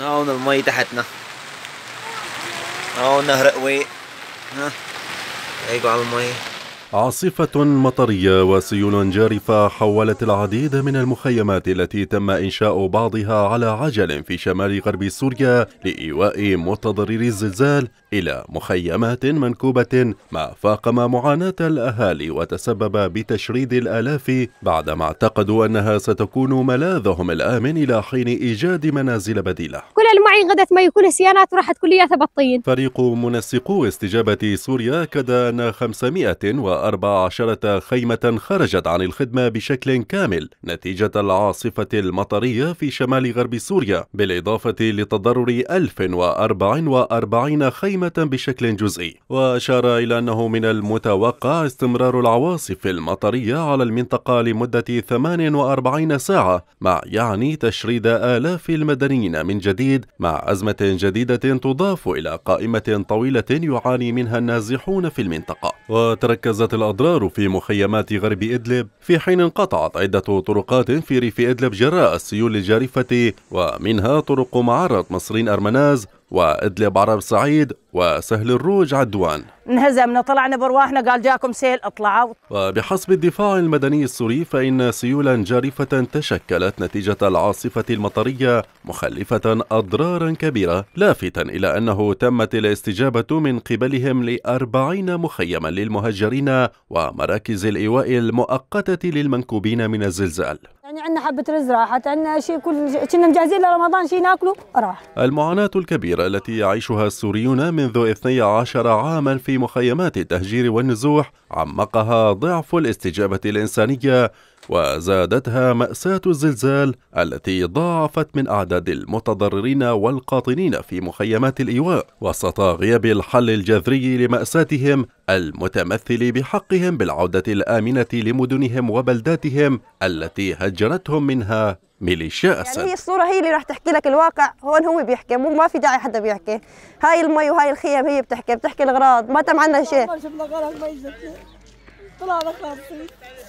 هون المي تحتنا هون نهر قوي ها اجوا على المي عاصفة مطرية وسيول جارفة حولت العديد من المخيمات التي تم إنشاء بعضها على عجل في شمال غرب سوريا لإيواء متضرري الزلزال إلى مخيمات منكوبة ما فاقم معاناة الأهالي وتسبب بتشريد الآلاف بعدما اعتقدوا أنها ستكون ملاذهم الآمن إلى حين إيجاد منازل بديلة كل المعي غدت ما يكون السيانات راحت كلياتها بالطين فريق منسقو استجابة سوريا أكد أن 500 و وأربع عشرة خيمة خرجت عن الخدمة بشكل كامل نتيجة العاصفة المطرية في شمال غرب سوريا بالإضافة لتضرر 1044 خيمة بشكل جزئي وأشار إلى أنه من المتوقع استمرار العواصف المطرية على المنطقة لمدة 48 ساعة مع يعني تشريد آلاف المدنيين من جديد مع أزمة جديدة تضاف إلى قائمة طويلة يعاني منها النازحون في المنطقة وتركزت امتدت الأضرار في مخيمات غرب إدلب في حين انقطعت عدة طرقات في ريف إدلب جراء السيول الجارفة ومنها طرق معرة مصرين أرمناز وإدلب عرب صعيد وسهل الروج عدوان انهزمنا طلعنا برواحنا قال جاكم سيل اطلعوا وبحسب الدفاع المدني السوري فإن سيولا جارفة تشكلت نتيجة العاصفة المطرية مخلفة أضرارا كبيرة لافتا إلى أنه تمت الاستجابة من قبلهم لأربعين مخيما للمهجرين ومراكز الإيواء المؤقتة للمنكوبين من الزلزال يعني عندنا حبة رز راحت عندنا شيء كل كنا مجهزين لرمضان شيء ناكله راح المعاناة الكبيرة التي يعيشها السوريون منذ 12 عاما في مخيمات التهجير والنزوح عمقها ضعف الاستجابة الإنسانية وزادتها مأساة الزلزال التي ضاعفت من أعداد المتضررين والقاطنين في مخيمات الإيواء وسط غياب الحل الجذري لمأساتهم المتمثل بحقهم بالعودة الآمنة لمدنهم وبلداتهم التي هجرتهم منها ميليشيا أسد يعني هي الصورة هي اللي راح تحكي لك الواقع هون هو بيحكي مو ما في داعي حدا بيحكي هاي المي وهاي الخيم هي بتحكي بتحكي الأغراض ما تم عنا شيء طلعنا